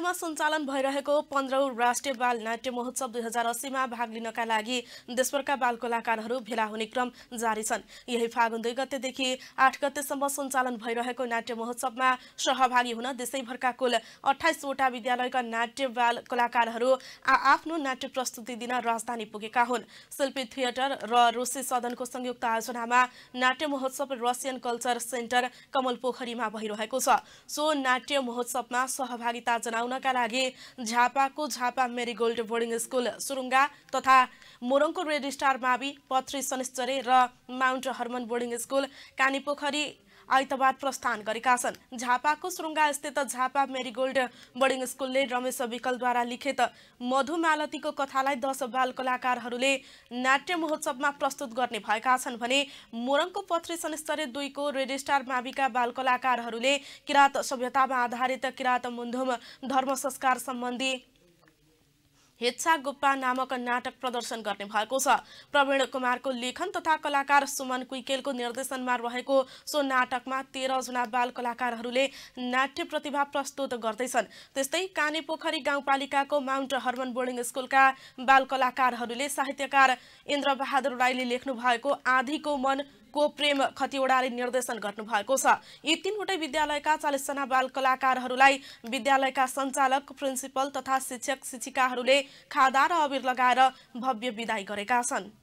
नाट्यमा सञ्चालन भइरहेको पन्ध्रौँ राष्ट्रिय बाल नाट्य महोत्सव दुई हजार अस्सीमा भाग लिनका लागि देशभरका बाल कलाकारहरू भेला हुने क्रम जारी छन् यही फागुन दुई गतेदेखि आठ गतेसम्म सञ्चालन भइरहेको नाट्य महोत्सवमा सहभागी हुन देशैभरका कुल अठाइसवटा विद्यालयका नाट्य बाल कलाकारहरू आफ्नो नाट्य प्रस्तुति दिन राजधानी पुगेका हुन् शिल्पी थिएटर र रोसी सदनको संयुक्त आयोजनामा नाट्य महोत्सव रसियन कल्चर सेन्टर कमल पोखरीमा भइरहेको छ सो नाट्य महोत्सवमा सहभागिता जनाउन का लागि झापाको Jhapa marigold boarding school Surunga तथा मोरङको रेड स्टार मावि पत्री सनेश्चरी र Mount Hermon boarding school Kanepokhari आइतबार प्रस्थान गरेका छन् झापाको स्थित झापा मेरीगोल्ड बोर्डिङ स्कुलले रमेश विकलद्वारा लिखित मधुमालतीको कथालाई दश बाल कलाकारहरूले नाट्य महोत्सवमा प्रस्तुत गर्ने भएका छन् भने मोरङको पत्री संस्तरी दुईको रेडिस्टार माविका बाल कलाकारहरूले किराँत सभ्यतामा आधारित किराँत मुन्धुम धर्म संस्कार सम्बन्धी हेच्छा गोप्पा नामक नाटक प्रदर्शन गर्ने भएको छ प्रवीण कुमारको लेखन तथा कलाकार सुमन कुइकेलको निर्देशनमा रहेको सो नाटकमा तेह्रजना बाल कलाकारहरूले नाट्य प्रतिभा प्रस्तुत गर्दैछन् त्यस्तै काने पोखरी गाउँपालिकाको माउन्ट हर्मन बोर्डिङ स्कुलका बाल कलाकारहरूले साहित्यकार इन्द्रबहादुर राईले लेख्नु भएको आधीको मन को प्रेम खतिवडाले निर्देशन गर्नुभएको छ यी तीनवटै विद्यालयका चालिसजना बाल कलाकारहरूलाई विद्यालयका सञ्चालक प्रिन्सिपल तथा शिक्षक शिक्षिकाहरूले खादा र अबिर लगाएर भव्य विदाई गरेका छन्